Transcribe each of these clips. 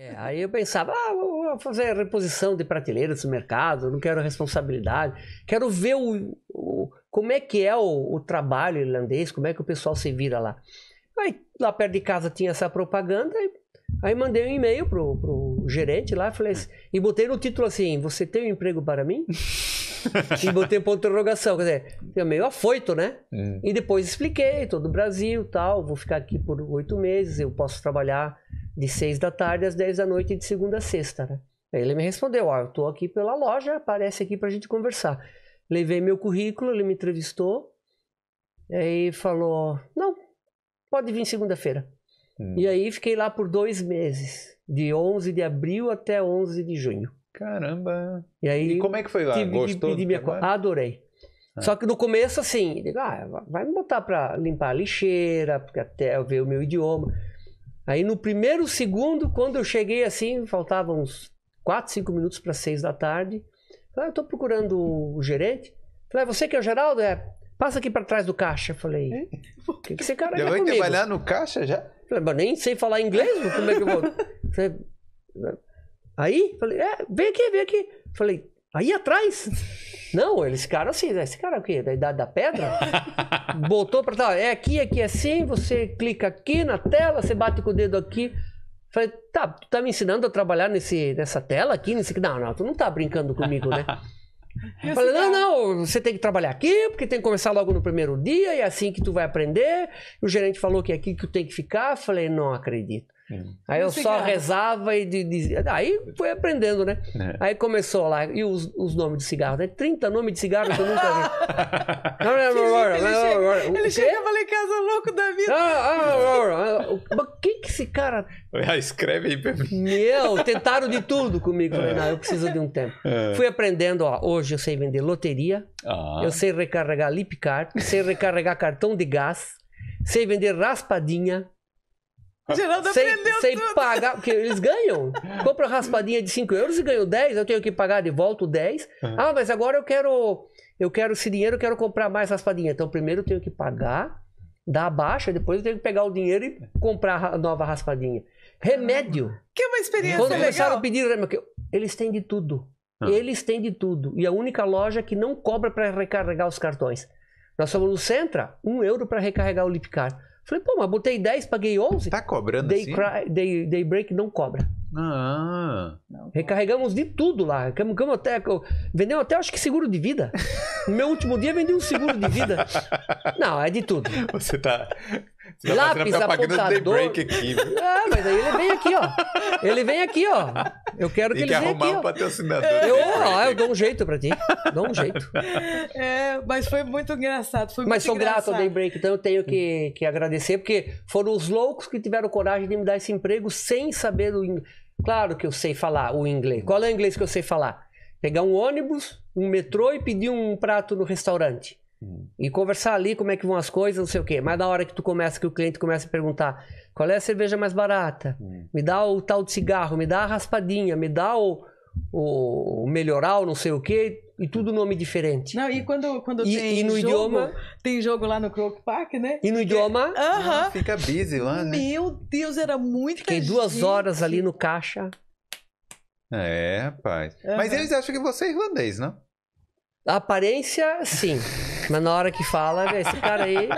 É, aí eu pensava, ah, vou fazer reposição de prateleiras no mercado, não quero responsabilidade, quero ver o, o como é que é o, o, trabalho irlandês, como é que o pessoal se vira lá. Aí lá perto de casa tinha essa propaganda, aí, aí mandei um e-mail pro, pro gerente lá, falei assim, e botei no título assim, você tem um emprego para mim? e botei ponto de interrogação, quer dizer, meio afoito, né? É. E depois expliquei, todo o Brasil tal, vou ficar aqui por oito meses, eu posso trabalhar de 6 da tarde às 10 da noite, de segunda a sexta, né? Aí ele me respondeu, ó, ah, eu tô aqui pela loja, aparece aqui pra gente conversar. Levei meu currículo, ele me entrevistou, aí falou, não, pode vir segunda-feira. Hum. E aí fiquei lá por dois meses, de 11 de abril até 11 de junho. Caramba! E, aí, e como é que foi lá? Tive, Gostou? Adorei. Ah. Só que no começo, assim, digo, ah, vai me botar pra limpar a lixeira, porque até eu ver o meu idioma. Aí no primeiro segundo, quando eu cheguei assim, faltavam uns 4, 5 minutos para 6 da tarde. Falei, ah, eu tô procurando o gerente. Falei, ah, você que é o Geraldo? É, passa aqui para trás do caixa. Falei, o que, que esse cara vou comigo? trabalhar no caixa já? Falei, mas nem sei falar inglês, como é que eu vou? falei, aí, falei, é, vem aqui, vem aqui. Falei, aí atrás? Não, eles ficaram assim, né? Esse cara é o quê? Da idade da pedra? Botou pra tal, tá, é aqui, aqui, assim, você clica aqui na tela, você bate com o dedo aqui. Falei, tá, tu tá me ensinando a trabalhar nesse, nessa tela aqui, nesse. Não, não, tu não tá brincando comigo, né? Eu assim, falei, não, né? não, você tem que trabalhar aqui, porque tem que começar logo no primeiro dia, e é assim que tu vai aprender. O gerente falou que é aqui que tu tem que ficar. Falei, não acredito. É. Aí eu só rezava e dizia. Aí foi aprendendo, né? É. Aí começou lá. E os, os nomes de cigarro? Né? 30 nomes de cigarro que eu nunca vi. Não, não, ele não, agora. Ele chegava lá em casa louco da vida. Ah, ah, ah O que que esse cara. Ah, escreve aí pra mim. Meu, tentaram de tudo comigo. Falei, é. não, eu preciso de um tempo. Fui aprendendo, ó. Hoje eu sei vender loteria. Ah. Eu sei recarregar lip card. Sei recarregar cartão de gás. Sei vender raspadinha. Geraldo sem, aprendeu sem tudo. pagar, porque eles ganham. Compra uma raspadinha de 5 euros e ganham 10, eu tenho que pagar de volta 10. Uhum. Ah, mas agora eu quero eu quero esse dinheiro, eu quero comprar mais raspadinha. Então primeiro eu tenho que pagar, dar a baixa, depois eu tenho que pegar o dinheiro e comprar a nova raspadinha. Remédio. Que é uma experiência Quando legal. começaram a pedir remédio, eles têm de tudo. Ah. Eles têm de tudo. E a única loja que não cobra para recarregar os cartões. Nós somos no Centra, um euro para recarregar o Lipcar. Falei, pô, mas botei 10, paguei 11. Tá cobrando Day assim? Cry, Day, Daybreak não cobra. Ah. Recarregamos de tudo lá. até, vendeu até, acho que seguro de vida. No meu último dia vendi um seguro de vida. Não, é de tudo. Você tá. Você lápis, tá apontador. Aqui, ah, mas aí ele vem aqui, ó. Ele vem aqui, ó. Eu quero que, ele venha aqui. Um patrocinador é, eu, ó, eu dou um jeito para ti. Dou um jeito. É, mas foi muito engraçado. Foi mas muito sou engraçado. grato ao Daybreak, então eu tenho que, que agradecer, porque foram os loucos que tiveram coragem de me dar esse emprego sem saber o inglês. Claro que eu sei falar o inglês. Qual é o inglês que eu sei falar? Pegar um ônibus, um metrô e pedir um prato no restaurante. Uhum. E conversar ali como é que vão as coisas, não sei o quê. Mas da hora que tu começa, que o cliente começa a perguntar qual é a cerveja mais barata, uhum. me dá o tal de cigarro, me dá a raspadinha, me dá o, o melhoral, não sei o quê, e tudo nome diferente. Não, e quando, quando e, tem e no jogo, idioma tem jogo lá no Croke Park, né? E no idioma é, uh -huh. fica busy lá, né? Meu Deus, era muito Fiquei duas horas ali no caixa. É, rapaz. Uh -huh. Mas eles acham que você é irlandês, não? A aparência, sim. Mas na hora que fala, esse cara aí.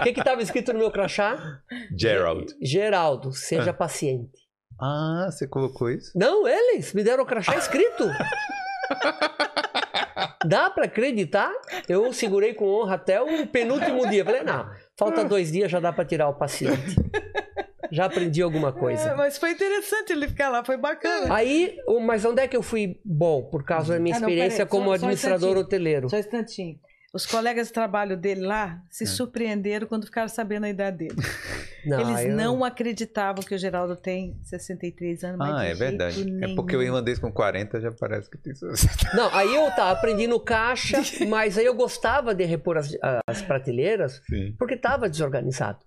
O que que tava escrito no meu crachá? Gerald. Geraldo, seja ah. paciente. Ah, você colocou isso? Não, eles me deram o crachá escrito. Dá para acreditar? Eu segurei com honra até o penúltimo dia. Falei, não, falta dois dias já dá para tirar o paciente. Já aprendi alguma coisa. É, mas foi interessante ele ficar lá, foi bacana. Aí, mas onde é que eu fui bom? Por causa da minha ah, experiência não, como só, administrador só um hoteleiro. Só um instantinho. Os colegas de trabalho dele lá se é. surpreenderam quando ficaram sabendo a idade dele. Não, Eles eu... não acreditavam que o Geraldo tem 63 anos, Ah, é verdade. É nenhum. É porque o irlandês com 40 já parece que tem 60. Não, aí eu tá, aprendi no caixa, mas aí eu gostava de repor as, as prateleiras, Sim. porque estava desorganizado.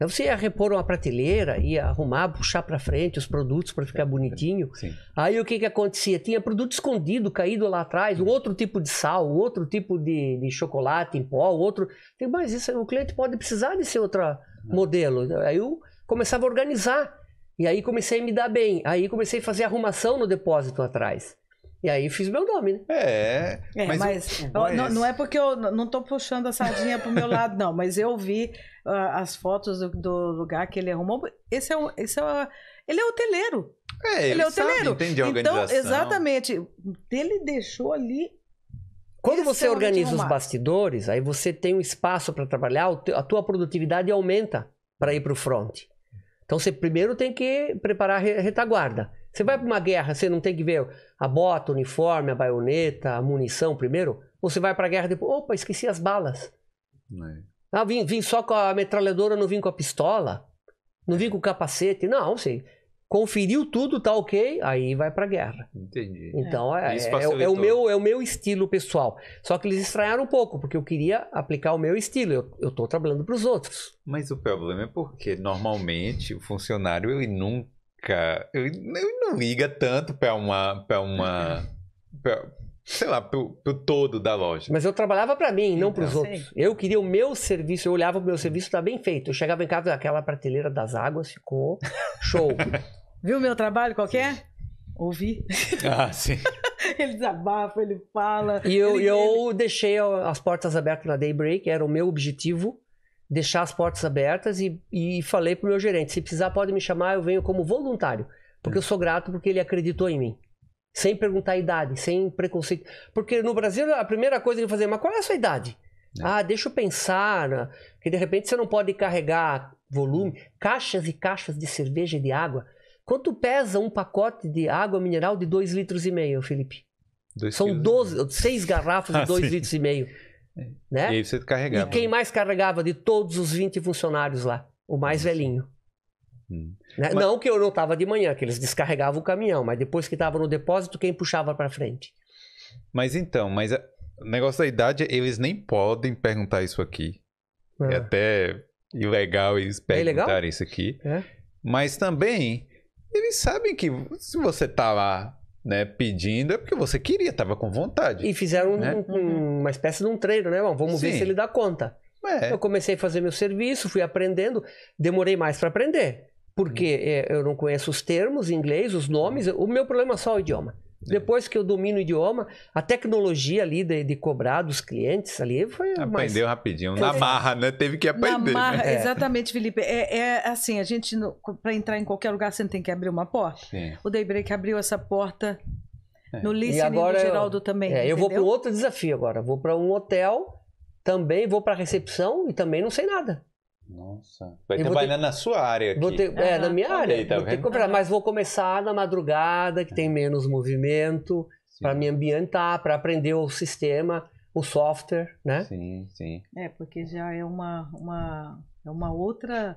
Então você ia repor uma prateleira, ia arrumar, puxar para frente os produtos para ficar bonitinho. Sim. Aí o que, que acontecia? Tinha produto escondido, caído lá atrás, um outro tipo de sal, um outro tipo de, de chocolate em pó, outro. Mas isso, o cliente pode precisar desse outro é. modelo. Aí eu começava a organizar. E aí comecei a me dar bem. Aí comecei a fazer arrumação no depósito atrás. E aí fiz meu nome, né? É. é mas, o, o não, não, é, é porque eu não tô puxando a sardinha pro meu lado, não. Mas eu vi uh, as fotos do, do, lugar que ele arrumou. Esse é o. Esse é o ele é hoteleiro. É, ele, ele é hoteleiro. Sabe, entende a então, organização. Então, exatamente. Ele deixou ali. Quando você organiza os bastidores, aí você tem um espaço para trabalhar, a tua produtividade aumenta para ir para o front. Então você primeiro tem que preparar a retaguarda. Você vai para uma guerra, você não tem que ver a bota, o uniforme, a baioneta, a munição primeiro? Ou você vai para a guerra depois? Opa, esqueci as balas. É. Ah, vim, vim só com a metralhadora, não vim com a pistola? Não vim com o capacete? Não, sim. Conferiu tudo, tá ok, aí vai pra guerra. Entendi. Então é, é, é, é, o meu, é o meu estilo pessoal. Só que eles estranharam um pouco, porque eu queria aplicar o meu estilo. Eu, eu tô trabalhando pros outros. Mas o problema é porque normalmente o funcionário ele nunca Cara, eu, eu não liga tanto pra uma. Pra uma uhum. pra, sei lá, pro, pro todo da loja. Mas eu trabalhava para mim, não para os então, outros. Eu queria o meu serviço, eu olhava o meu serviço, tá bem feito. Eu chegava em casa, aquela prateleira das águas ficou show. Viu meu trabalho qualquer? Sim. Ouvi. Ah, sim. ele desabafa, ele fala. E eu, ele, eu ele... deixei as portas abertas na Daybreak, era o meu objetivo deixar as portas abertas e, e falei pro meu gerente, se precisar pode me chamar, eu venho como voluntário, porque eu sou grato porque ele acreditou em mim. Sem perguntar a idade, sem preconceito. Porque no Brasil a primeira coisa que fazer, mas qual é a sua idade? É. Ah, deixa eu pensar, né? que de repente você não pode carregar volume, caixas e caixas de cerveja e de água. Quanto pesa um pacote de água mineral de 2 litros e meio, Felipe? Dois São 12, 6 garrafas de 2 ah, litros e meio. Né? E aí você carregava. E quem né? mais carregava de todos os 20 funcionários lá? O mais velhinho. Hum. Né? Mas... Não que eu não estava de manhã, que eles descarregavam o caminhão, mas depois que estava no depósito, quem puxava para frente? Mas então, mas a... o negócio da idade, eles nem podem perguntar isso aqui. É ah. É até ilegal eles perguntarem é isso aqui. É? Mas também, eles sabem que se você tá lá né, pedindo, é porque você queria, estava com vontade. E fizeram né? um, um, uma espécie de um treino, né? Bom, vamos Sim. ver se ele dá conta. É. Eu comecei a fazer meu serviço, fui aprendendo, demorei mais para aprender, porque hum. é, eu não conheço os termos em inglês, os nomes, hum. o meu problema é só o idioma. É. Depois que eu domino o idioma, a tecnologia ali de, de cobrar dos clientes ali foi. Aprendeu mais... rapidinho, na marra, né? Teve que aprender. Marra, né? É. Exatamente, Felipe. É, é, assim, a gente, para entrar em qualquer lugar, você tem que abrir uma porta. Sim. O Daybreak abriu essa porta é. no listening e agora, do Geraldo eu, também. É, eu vou para outro desafio agora. Vou para um hotel, também vou para recepção e também não sei nada. Nossa. Vai eu trabalhar ter, na sua área aqui. Ter, é, ah, na minha tá área. Aí, tá vou ter que comprar, mas vou começar na madrugada, que tem uhum. menos movimento, para me ambientar, para aprender o sistema, o software, né? Sim, sim. É, porque já é uma, uma, é uma outra.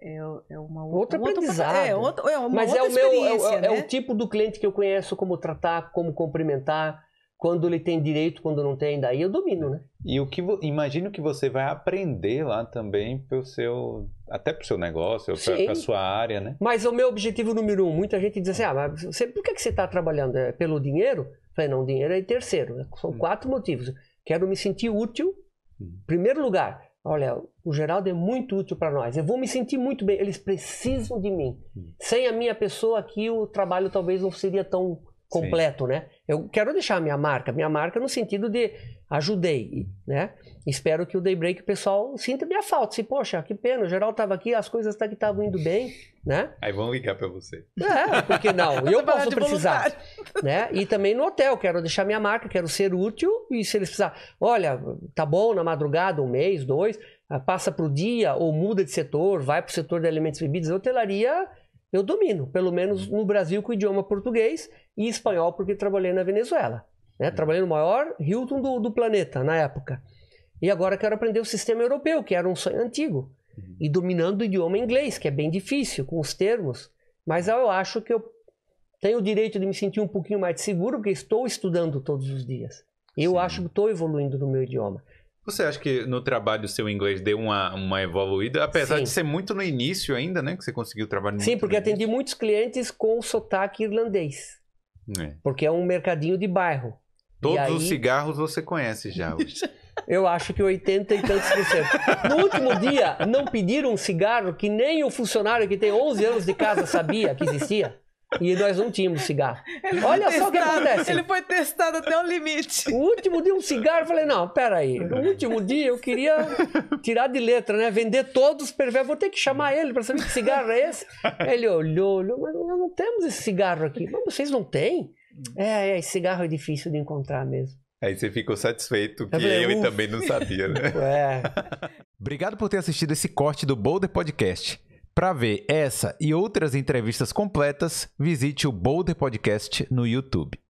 É, é uma outra, outra aprendizado. É, outra, é uma Mas é outra é o meu, é, é, né? é o né? tipo do cliente que eu conheço, como tratar, como cumprimentar quando ele tem direito, quando não tem, daí eu domino, né? E o que imagino que você vai aprender lá também pro seu, até pro seu negócio, Sim. pra, sua área, né? Mas o meu objetivo número um, muita gente diz assim, ah, mas você, por que, que você está trabalhando? É pelo dinheiro? falei, não, dinheiro é terceiro. Né? São hum. quatro motivos. Quero me sentir útil. Hum. Primeiro lugar, olha, o Geraldo é muito útil para nós. Eu vou me sentir muito bem. Eles precisam de mim. Hum. Sem a minha pessoa aqui, o trabalho talvez não seria tão completo, Sim. né? Eu quero deixar a minha marca, minha marca no sentido de ajudei, né? Espero que o Daybreak o pessoal sinta minha falta. Se, assim, poxa, que pena, o geral estava aqui, as coisas tá que estavam indo bem, né? Aí vão ligar para você. É, porque não? eu posso precisar, né? E também no hotel, quero deixar minha marca, quero ser útil e se eles precisar, olha, tá bom na madrugada, um mês, dois, passa para o dia ou muda de setor, vai para o setor de alimentos e bebidas, hotelaria eu domino, pelo menos uhum. no Brasil com o idioma português e espanhol, porque trabalhei na Venezuela. Né? Uhum. Trabalhei no maior Hilton do, do planeta na época. E agora quero aprender o sistema europeu, que era um sonho antigo. Uhum. E dominando o idioma inglês, que é bem difícil, com os termos. Mas eu acho que eu tenho o direito de me sentir um pouquinho mais seguro, porque estou estudando todos os dias. Eu Sim. acho que estou evoluindo no meu idioma. Você acha que no trabalho seu inglês deu uma, uma evoluída, apesar Sim. de ser muito no início ainda, né? Que você conseguiu trabalhar Sim, porque atendi muitos clientes com sotaque irlandês. É. Porque é um mercadinho de bairro. Todos aí... os cigarros você conhece já. Eu acho que 80 e tantos por cento. No último dia, não pediram um cigarro que nem o funcionário que tem 11 anos de casa sabia que existia. E nós não tínhamos cigarro. Ele Olha só o que acontece. Ele foi testado até o limite. O último dia, um cigarro, eu falei, não, peraí. No último dia eu queria tirar de letra, né? Vender todos os perversos. Vou ter que chamar ele para saber que cigarro é esse. Ele olhou, olhou, mas nós não temos esse cigarro aqui. Mas vocês não têm? É, é, cigarro é difícil de encontrar mesmo. Aí você ficou satisfeito que eu, falei, eu e também não sabia, né? É. Obrigado por ter assistido esse corte do Boulder Podcast. Para ver essa e outras entrevistas completas, visite o Boulder Podcast no YouTube.